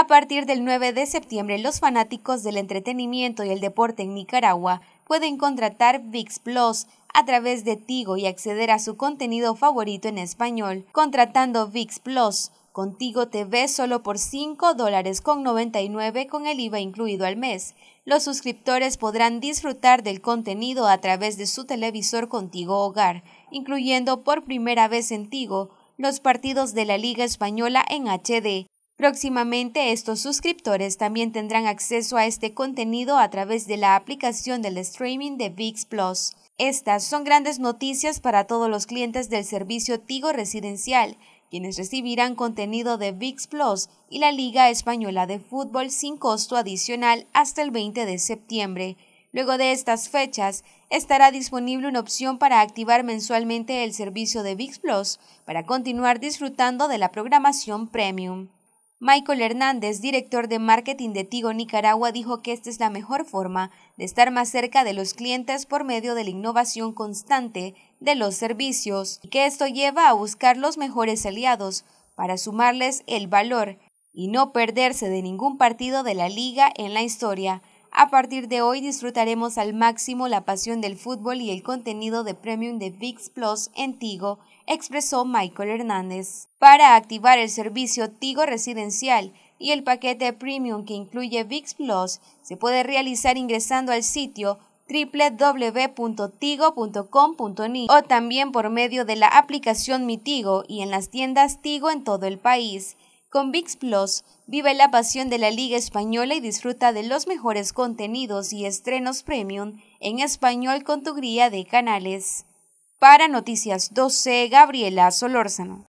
A partir del 9 de septiembre, los fanáticos del entretenimiento y el deporte en Nicaragua pueden contratar VIX Plus a través de Tigo y acceder a su contenido favorito en español, contratando VIX Plus. Contigo TV solo por $5.99 con con el IVA incluido al mes. Los suscriptores podrán disfrutar del contenido a través de su televisor Contigo Hogar, incluyendo por primera vez en Tigo los partidos de la Liga Española en HD, Próximamente estos suscriptores también tendrán acceso a este contenido a través de la aplicación del streaming de VIX Plus. Estas son grandes noticias para todos los clientes del servicio Tigo Residencial, quienes recibirán contenido de VIX Plus y la Liga Española de Fútbol sin costo adicional hasta el 20 de septiembre. Luego de estas fechas, estará disponible una opción para activar mensualmente el servicio de VIX Plus para continuar disfrutando de la programación premium. Michael Hernández, director de marketing de Tigo Nicaragua, dijo que esta es la mejor forma de estar más cerca de los clientes por medio de la innovación constante de los servicios y que esto lleva a buscar los mejores aliados para sumarles el valor y no perderse de ningún partido de la liga en la historia. A partir de hoy disfrutaremos al máximo la pasión del fútbol y el contenido de premium de VIX Plus en Tigo, expresó Michael Hernández. Para activar el servicio Tigo Residencial y el paquete premium que incluye VIX Plus, se puede realizar ingresando al sitio www.tigo.com.ni o también por medio de la aplicación Mitigo y en las tiendas Tigo en todo el país. Con VIX Plus, vive la pasión de la Liga Española y disfruta de los mejores contenidos y estrenos premium en español con tu guía de canales. Para Noticias 12, Gabriela Solórzano.